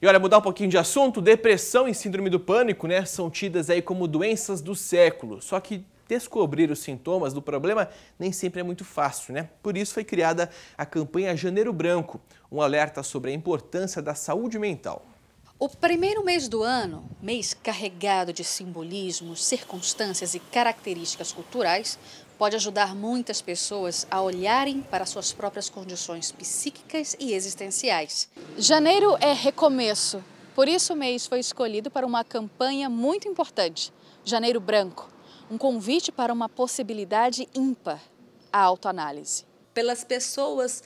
E olha, mudar um pouquinho de assunto, depressão e síndrome do pânico, né, são tidas aí como doenças do século. Só que descobrir os sintomas do problema nem sempre é muito fácil, né? Por isso foi criada a campanha Janeiro Branco, um alerta sobre a importância da saúde mental. O primeiro mês do ano, mês carregado de simbolismos, circunstâncias e características culturais, pode ajudar muitas pessoas a olharem para suas próprias condições psíquicas e existenciais. Janeiro é recomeço, por isso o mês foi escolhido para uma campanha muito importante, Janeiro Branco, um convite para uma possibilidade ímpar, a autoanálise. Pelas pessoas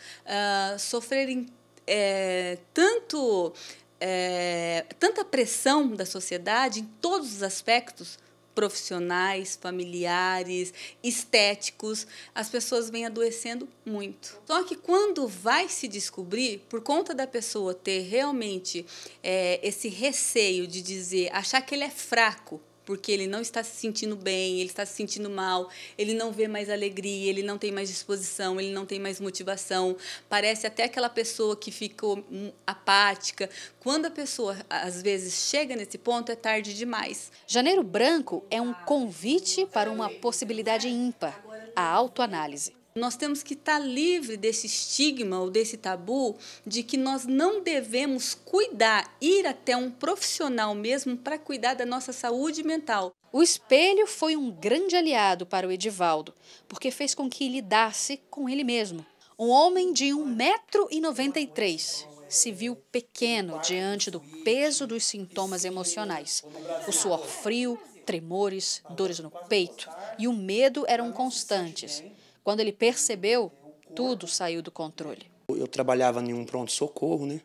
uh, sofrerem é, tanto, é, tanta pressão da sociedade em todos os aspectos, profissionais, familiares, estéticos, as pessoas vêm adoecendo muito. Só então, é que quando vai se descobrir, por conta da pessoa ter realmente é, esse receio de dizer, achar que ele é fraco, porque ele não está se sentindo bem, ele está se sentindo mal, ele não vê mais alegria, ele não tem mais disposição, ele não tem mais motivação. Parece até aquela pessoa que ficou hum, apática. Quando a pessoa às vezes chega nesse ponto, é tarde demais. Janeiro Branco é um convite para uma possibilidade ímpar, a autoanálise. Nós temos que estar livre desse estigma ou desse tabu de que nós não devemos cuidar, ir até um profissional mesmo para cuidar da nossa saúde mental. O espelho foi um grande aliado para o Edivaldo, porque fez com que lidasse com ele mesmo. Um homem de 1,93m se viu pequeno diante do peso dos sintomas emocionais. O suor frio, tremores, dores no peito e o medo eram constantes. Quando ele percebeu, tudo saiu do controle. Eu trabalhava em um pronto-socorro né,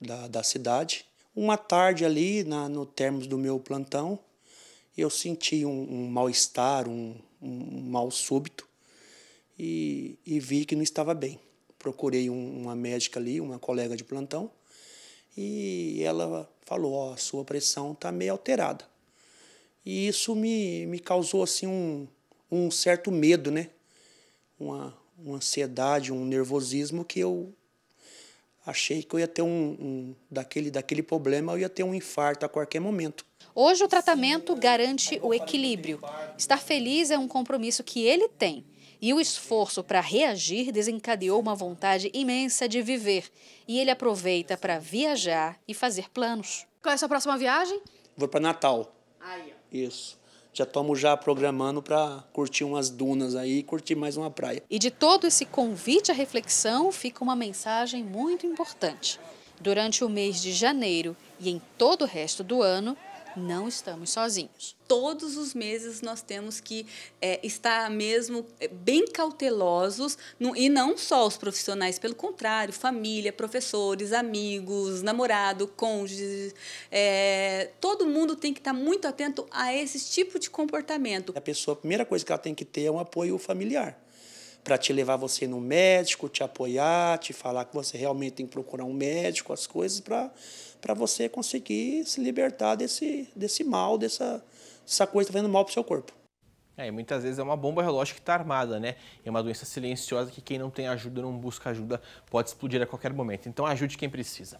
da, da cidade. Uma tarde ali, na, no termos do meu plantão, eu senti um, um mal-estar, um, um, mal súbito e, e, vi que não estava bem. Procurei um, uma médica ali, uma colega de plantão, e ela falou, ó, oh, a sua pressão está meio alterada. E isso me, me causou assim um, um certo medo, né? uma, uma ansiedade, um nervosismo que eu achei que eu ia ter um, um, daquele, daquele problema, eu ia ter um infarto a qualquer momento. Hoje o tratamento garante o equilíbrio. Estar feliz é um compromisso que ele tem. E o esforço para reagir desencadeou uma vontade imensa de viver. E ele aproveita para viajar e fazer planos. Qual é a sua próxima viagem? Vou para Natal. Aí, ó. Isso já estamos já programando para curtir umas dunas aí e curtir mais uma praia. E de todo esse convite à reflexão fica uma mensagem muito importante. Durante o mês de janeiro e em todo o resto do ano, não estamos sozinhos. Todos os meses nós temos que é, estar mesmo é, bem cautelosos no, e não só os profissionais, pelo contrário, família, professores, amigos, namorado, cônjuge, é, todo mundo tem que estar muito atento a esse tipo de comportamento. A pessoa, a primeira coisa que ela tem que ter é um apoio familiar para te levar você no médico, te apoiar, te falar que você realmente tem que procurar um médico, as coisas, para você conseguir se libertar desse, desse mal, dessa, dessa coisa que está mal para o seu corpo. É, e muitas vezes é uma bomba relógio que está armada, né? É uma doença silenciosa que quem não tem ajuda, não busca ajuda, pode explodir a qualquer momento. Então ajude quem precisa.